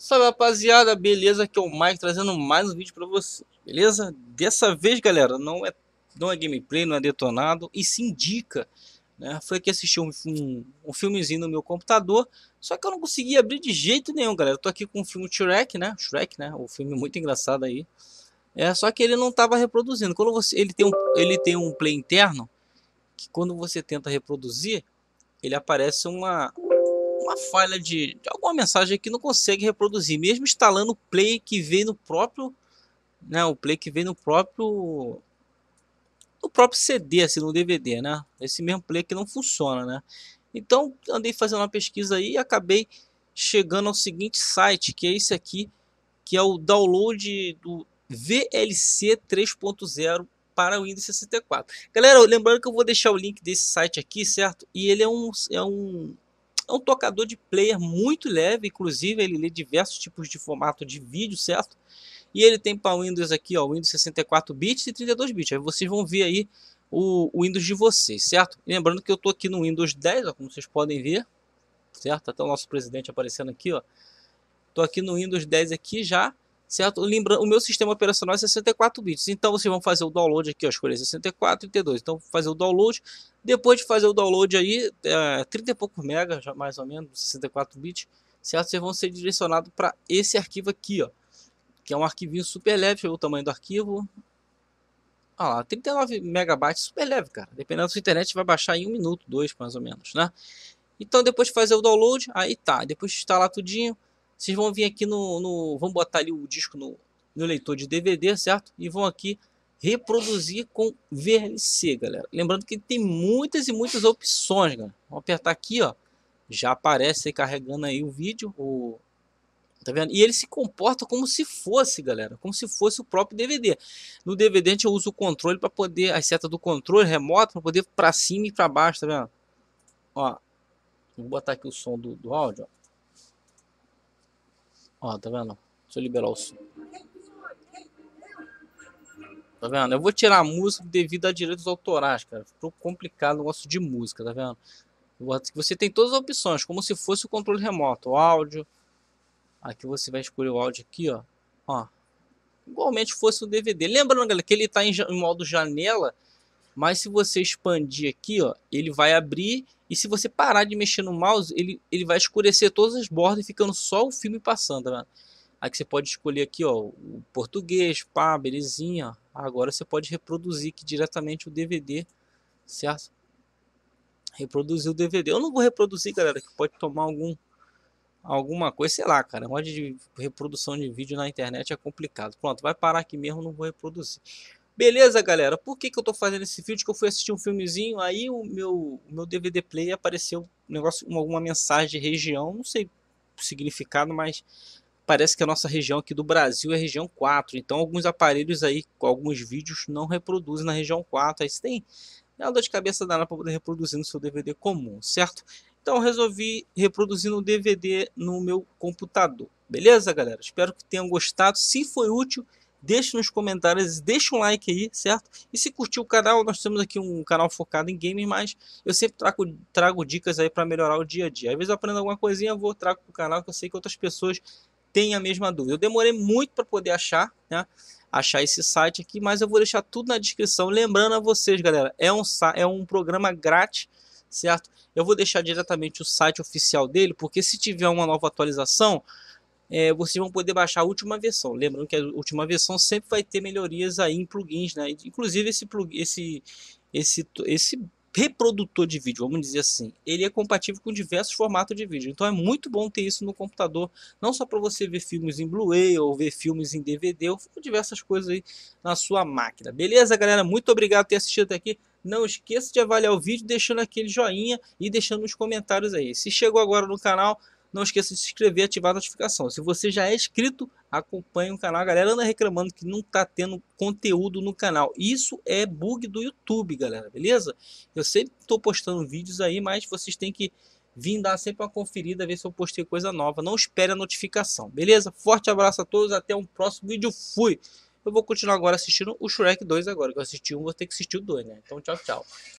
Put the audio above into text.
Salve rapaziada, beleza? Aqui é o Mike trazendo mais um vídeo pra vocês, beleza? Dessa vez galera, não é, não é gameplay, não é detonado e se indica né? Foi que assisti um, um, um, filmezinho no meu computador, só que eu não consegui abrir de jeito nenhum, galera. Eu tô aqui com o filme Shrek, né? Shrek, né? O filme muito engraçado aí. É, só que ele não tava reproduzindo. Quando você, ele tem um, ele tem um play interno que quando você tenta reproduzir, ele aparece uma alguma falha de, de alguma mensagem que não consegue reproduzir, mesmo instalando o play que vem no próprio, né, o play que vem no próprio no próprio CD, assim, no DVD, né? Esse mesmo play que não funciona, né? Então, andei fazendo uma pesquisa aí e acabei chegando ao seguinte site, que é esse aqui, que é o download do VLC 3.0 para o Windows 64. Galera, lembrando que eu vou deixar o link desse site aqui, certo? E ele é um, é um é um tocador de player muito leve, inclusive ele lê diversos tipos de formato de vídeo, certo? E ele tem para o Windows aqui, ó, Windows 64 bits e 32 bits. Aí vocês vão ver aí o, o Windows de vocês, certo? lembrando que eu tô aqui no Windows 10, ó, como vocês podem ver, certo? Até o nosso presidente aparecendo aqui, ó. Tô aqui no Windows 10 aqui já certo? Lembrando, o meu sistema operacional é 64 bits. Então vocês vão fazer o download aqui, ó, escolher 64 e t Então fazer o download. Depois de fazer o download aí, é, 30 e poucos mega, mais ou menos, 64 bits, certo? Vocês vão ser direcionados para esse arquivo aqui, ó, que é um arquivinho super leve, o tamanho do arquivo. ó lá, 39 megabytes, super leve, cara. Dependendo da sua internet, vai baixar em um minuto, dois, mais ou menos, né? Então, depois de fazer o download, aí tá. Depois de instalar tudinho, vocês vão vir aqui no, no vão botar ali o disco no, no leitor de DVD, certo? E vão aqui reproduzir com VLC, galera. Lembrando que tem muitas e muitas opções, galera. Vamos apertar aqui, ó. Já aparece aí carregando aí o vídeo, o tá vendo? E ele se comporta como se fosse, galera, como se fosse o próprio DVD. No DVD a gente usa o controle para poder a seta do controle remoto para poder para cima e para baixo, tá vendo? Ó. Vou botar aqui o som do, do áudio, ó. Ó, tá vendo? Deixa eu liberar o som. Tá vendo? Eu vou tirar a música devido a direitos autorais, cara. Ficou complicado o negócio de música, tá vendo? Você tem todas as opções, como se fosse o controle remoto. O áudio. Aqui você vai escolher o áudio aqui, ó. Ó. Igualmente fosse o DVD. Lembrando, galera, que ele tá em, em modo janela. Mas se você expandir aqui, ó, ele vai abrir e se você parar de mexer no mouse, ele, ele vai escurecer todas as bordas, ficando só o filme passando. Né? Aí você pode escolher aqui, ó, o português, pá, belezinha. Agora você pode reproduzir aqui diretamente o DVD, certo? Reproduzir o DVD. Eu não vou reproduzir, galera, que pode tomar algum alguma coisa, sei lá, cara. Mod de reprodução de vídeo na internet é complicado. Pronto, vai parar aqui mesmo, não vou reproduzir. Beleza, galera, por que, que eu tô fazendo esse vídeo? Que eu fui assistir um filmezinho, aí o meu, meu DVD player apareceu um negócio, alguma mensagem de região, não sei o significado, mas parece que a nossa região aqui do Brasil é região 4. Então alguns aparelhos aí, com alguns vídeos, não reproduzem na região 4. Aí você tem é uma dor de cabeça danada para poder reproduzir no seu DVD comum, certo? Então resolvi reproduzir no DVD no meu computador. Beleza, galera? Espero que tenham gostado. Se foi útil deixe nos comentários, deixe um like aí, certo? E se curtiu o canal, nós temos aqui um canal focado em games, mas eu sempre trago, trago dicas aí para melhorar o dia a dia. Às vezes eu aprendo alguma coisinha, vou trago para o canal, que eu sei que outras pessoas têm a mesma dúvida. Eu demorei muito para poder achar, né? Achar esse site aqui, mas eu vou deixar tudo na descrição. Lembrando a vocês, galera, é um, é um programa grátis, certo? Eu vou deixar diretamente o site oficial dele, porque se tiver uma nova atualização, é, vocês vão poder baixar a última versão. Lembrando que a última versão sempre vai ter melhorias aí em plugins, né? Inclusive esse esse, esse, esse reprodutor de vídeo, vamos dizer assim, ele é compatível com diversos formatos de vídeo. Então é muito bom ter isso no computador, não só para você ver filmes em Blu-ray ou ver filmes em DVD ou diversas coisas aí na sua máquina. Beleza, galera? Muito obrigado por ter assistido até aqui. Não esqueça de avaliar o vídeo deixando aquele joinha e deixando nos comentários aí. Se chegou agora no canal, não esqueça de se inscrever e ativar a notificação. Se você já é inscrito, acompanhe o canal. A galera anda reclamando que não está tendo conteúdo no canal. Isso é bug do YouTube, galera, beleza? Eu sempre estou postando vídeos aí, mas vocês têm que vir dar sempre uma conferida, ver se eu postei coisa nova. Não espere a notificação, beleza? Forte abraço a todos, até um próximo vídeo. Fui! Eu vou continuar agora assistindo o Shrek 2 agora, que eu assisti um, vou ter que assistir o 2, né? Então, tchau, tchau.